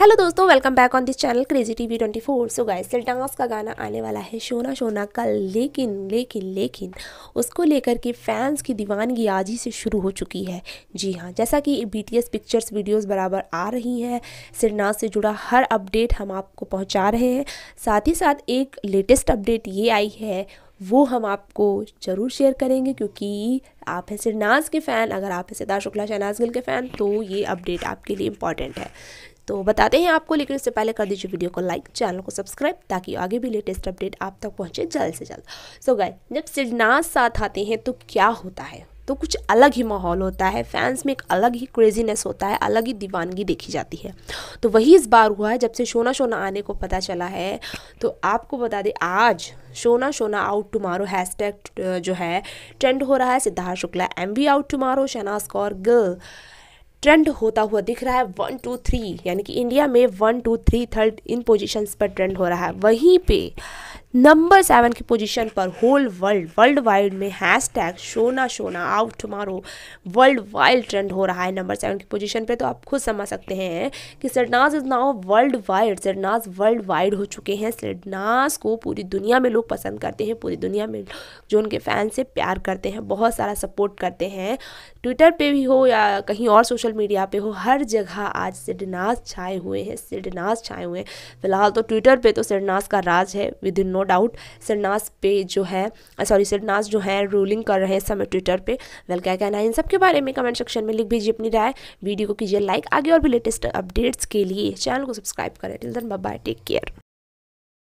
hello दोस्तों welcome back on this channel crazy TV twenty four so guys सिल्टांगस का गाना आने वाला है शोना शोना का लेकिन लेकिन लेकिन उसको लेकर के फैंस की दीवानगी आज ही से शुरू हो चुकी है जी हाँ जैसा कि बीटीएस पिक्चर्स वीडियोस बराबर आ रही हैं सिरनाज से जुड़ा हर अपडेट हम आपको पहुँचा रहे हैं साथ ही साथ एक लेटेस्ट अपडेट ये आई है वो हम आपको ज़रूर शेयर करेंगे क्योंकि आप हैं सिरनाज के फ़ैन अगर आप हैं सिद्धार्थ शुक्ला शहनाज गिल के फ़ैन तो ये अपडेट आपके लिए इम्पॉर्टेंट है तो बताते हैं आपको लेकिन इससे पहले कर दीजिए वीडियो को लाइक चैनल को सब्सक्राइब ताकि आगे भी लेटेस्ट अपडेट आप तक पहुँचे जल्द से जल्द सो गए जब सिडनास साथ आते हैं तो क्या होता है तो कुछ अलग ही माहौल होता है फैंस में एक अलग ही क्रेजीनेस होता है अलग ही दीवानगी देखी जाती है तो वही इस बार हुआ है जब से शोना शोना आने को पता चला है तो आपको बता दें आज Shona Shona out tomorrow hashtag जो है ट्रेंड हो रहा है Siddharth Shukla M B out tomorrow Shehnaaz Kaur Gill trend होता हुआ दिख रहा है वन टू थ्री यानी कि इंडिया में one two three third in positions पर ट्रेंड हो रहा है वहीं पे नंबर सेवन की पोजीशन पर होल वर्ल्ड वर्ल्ड वाइड में hashtag Shona Shona out tomorrow worldwide trend हो रहा है नंबर सेवन की पोजीशन पे तो आप खुद समझ सकते हैं कि Sidnaaz is now worldwide Sidnaaz worldwide हो चुके हैं सरनाज को पूरी दुनिया में लोग पसंद करते हैं पूरी दुनिया में जो उनके फैन से प्यार करते हैं बहुत सारा सपोर्ट करते हैं ट्विटर पर भी हो या कहीं और सोशल मीडिया पर हो हर जगह आज सिडनाज छाए हुए हैं सिडनास छाए हुए हैं फिलहाल तो ट्विटर पर तो सिडनाज का राज है with in no no doubt सरनास पे जो है सॉरी uh, सरनास जो है रूलिंग कर रहे हैं समय ट्विटर पे वेल क्या कहना है इन सब के बारे में कमेंट सेक्शन में लिख भेजिए अपनी राय वीडियो को कीजिए लाइक आगे और भी लेटेस्ट अपडेट्स के लिए चैनल को सब्सक्राइब करें till then bye take care